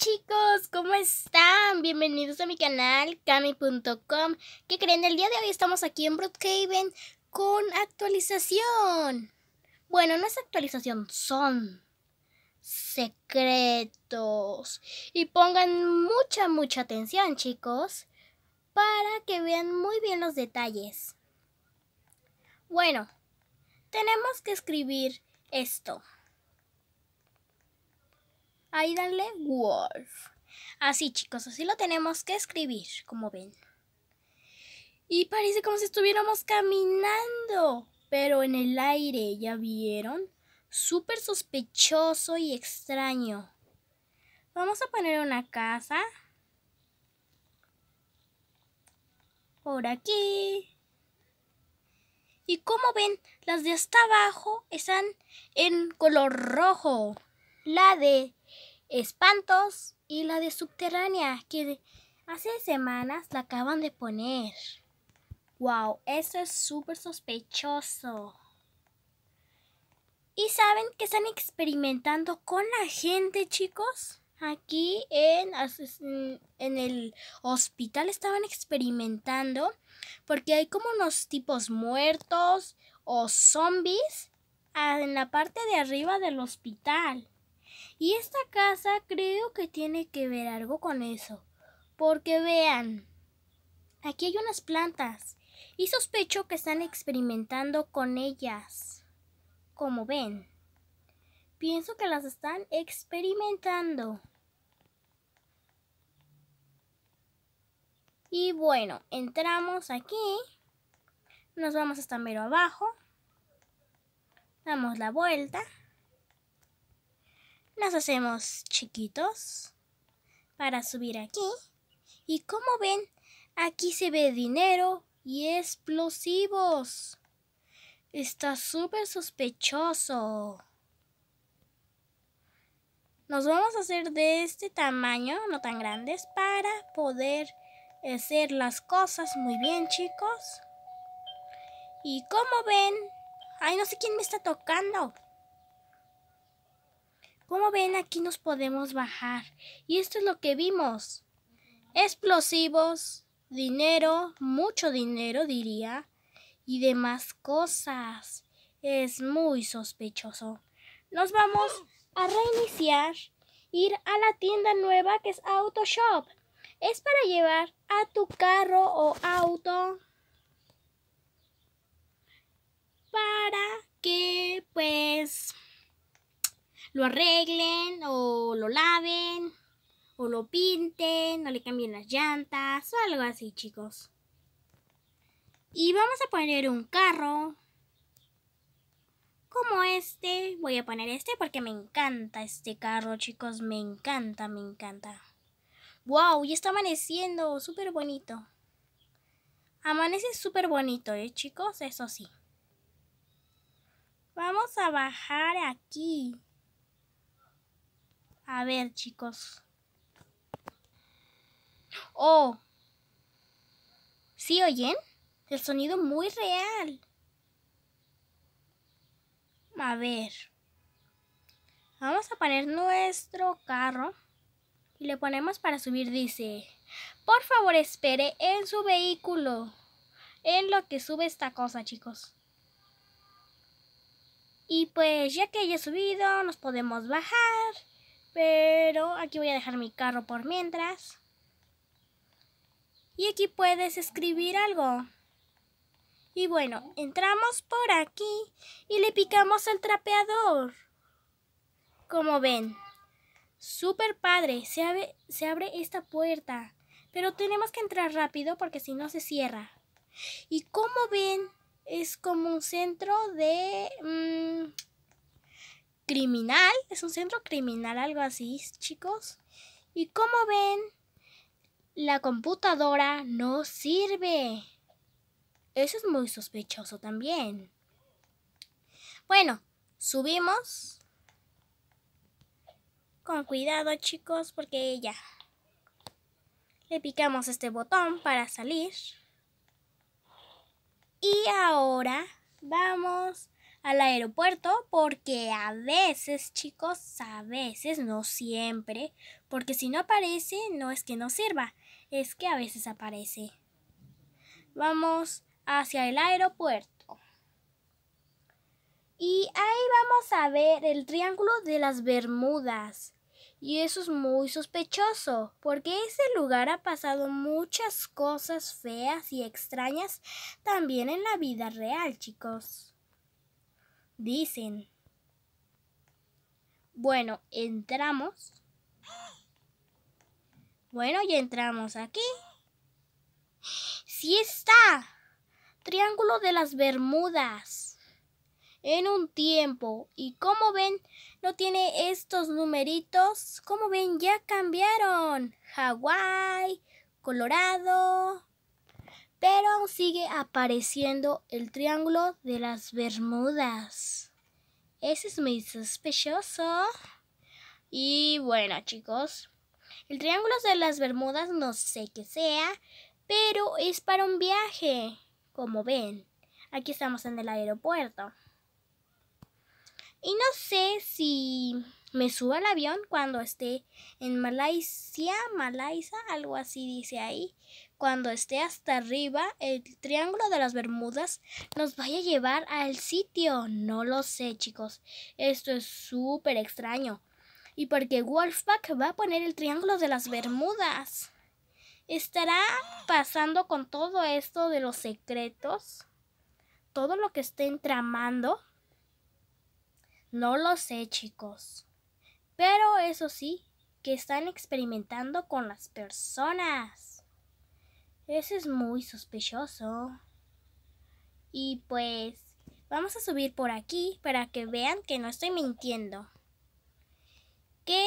chicos, ¿cómo están? Bienvenidos a mi canal Cami.com. ¿Qué creen? El día de hoy estamos aquí en Brookhaven con actualización Bueno, no es actualización, son secretos Y pongan mucha, mucha atención chicos Para que vean muy bien los detalles Bueno, tenemos que escribir esto Ahí danle Wolf. Así chicos, así lo tenemos que escribir, como ven. Y parece como si estuviéramos caminando, pero en el aire, ¿ya vieron? Súper sospechoso y extraño. Vamos a poner una casa. Por aquí. Y como ven, las de hasta abajo están en color rojo. La de Espantos y la de Subterránea, que hace semanas la acaban de poner. ¡Wow! Eso es súper sospechoso. ¿Y saben que están experimentando con la gente, chicos? Aquí en, en el hospital estaban experimentando porque hay como unos tipos muertos o zombies ah, en la parte de arriba del hospital. Y esta casa creo que tiene que ver algo con eso. Porque vean, aquí hay unas plantas y sospecho que están experimentando con ellas. Como ven, pienso que las están experimentando. Y bueno, entramos aquí. Nos vamos hasta mero abajo. Damos la vuelta. Nos hacemos chiquitos para subir aquí. Y como ven, aquí se ve dinero y explosivos. Está súper sospechoso. Nos vamos a hacer de este tamaño, no tan grandes, para poder hacer las cosas muy bien, chicos. Y como ven, ay, no sé quién me está tocando. Como ven, aquí nos podemos bajar. Y esto es lo que vimos. Explosivos, dinero, mucho dinero diría, y demás cosas. Es muy sospechoso. Nos vamos a reiniciar, ir a la tienda nueva que es Auto Shop. Es para llevar a tu carro o auto lo arreglen o lo laven o lo pinten o le cambien las llantas o algo así chicos. Y vamos a poner un carro como este. Voy a poner este porque me encanta este carro chicos, me encanta, me encanta. ¡Wow! Ya está amaneciendo, súper bonito. Amanece súper bonito, ¿eh chicos? Eso sí. Vamos a bajar aquí. A ver, chicos. Oh. ¿Sí oyen? El sonido muy real. A ver. Vamos a poner nuestro carro. Y le ponemos para subir, dice. Por favor, espere en su vehículo. En lo que sube esta cosa, chicos. Y pues ya que haya subido, nos podemos bajar. Pero aquí voy a dejar mi carro por mientras. Y aquí puedes escribir algo. Y bueno, entramos por aquí y le picamos al trapeador. Como ven, super padre, se abre, se abre esta puerta. Pero tenemos que entrar rápido porque si no se cierra. Y como ven, es como un centro de... Mm, criminal, es un centro criminal, algo así, chicos. Y como ven, la computadora no sirve. Eso es muy sospechoso también. Bueno, subimos. Con cuidado chicos, porque ya. Le picamos este botón para salir. Y ahora vamos al aeropuerto porque a veces, chicos, a veces, no siempre, porque si no aparece no es que no sirva, es que a veces aparece. Vamos hacia el aeropuerto. Y ahí vamos a ver el Triángulo de las Bermudas. Y eso es muy sospechoso, porque ese lugar ha pasado muchas cosas feas y extrañas también en la vida real, chicos. Dicen. Bueno, entramos. Bueno, ya entramos aquí. ¡Sí está! Triángulo de las Bermudas. En un tiempo. Y como ven, no tiene estos numeritos. Como ven, ya cambiaron. Hawái, Colorado, pero aún sigue apareciendo el Triángulo de las Bermudas. Ese es muy sospechoso. Y bueno, chicos, el Triángulo de las Bermudas no sé qué sea, pero es para un viaje. Como ven, aquí estamos en el aeropuerto. Y no sé si me subo al avión cuando esté en Malasia, Malaisa, algo así dice ahí. Cuando esté hasta arriba, el Triángulo de las Bermudas nos vaya a llevar al sitio. No lo sé, chicos. Esto es súper extraño. Y por qué Wolfpack va a poner el Triángulo de las Bermudas. ¿Estará pasando con todo esto de los secretos? ¿Todo lo que estén tramando? No lo sé, chicos. Pero eso sí, que están experimentando con las personas. Eso es muy sospechoso. Y pues vamos a subir por aquí para que vean que no estoy mintiendo. ¿Qué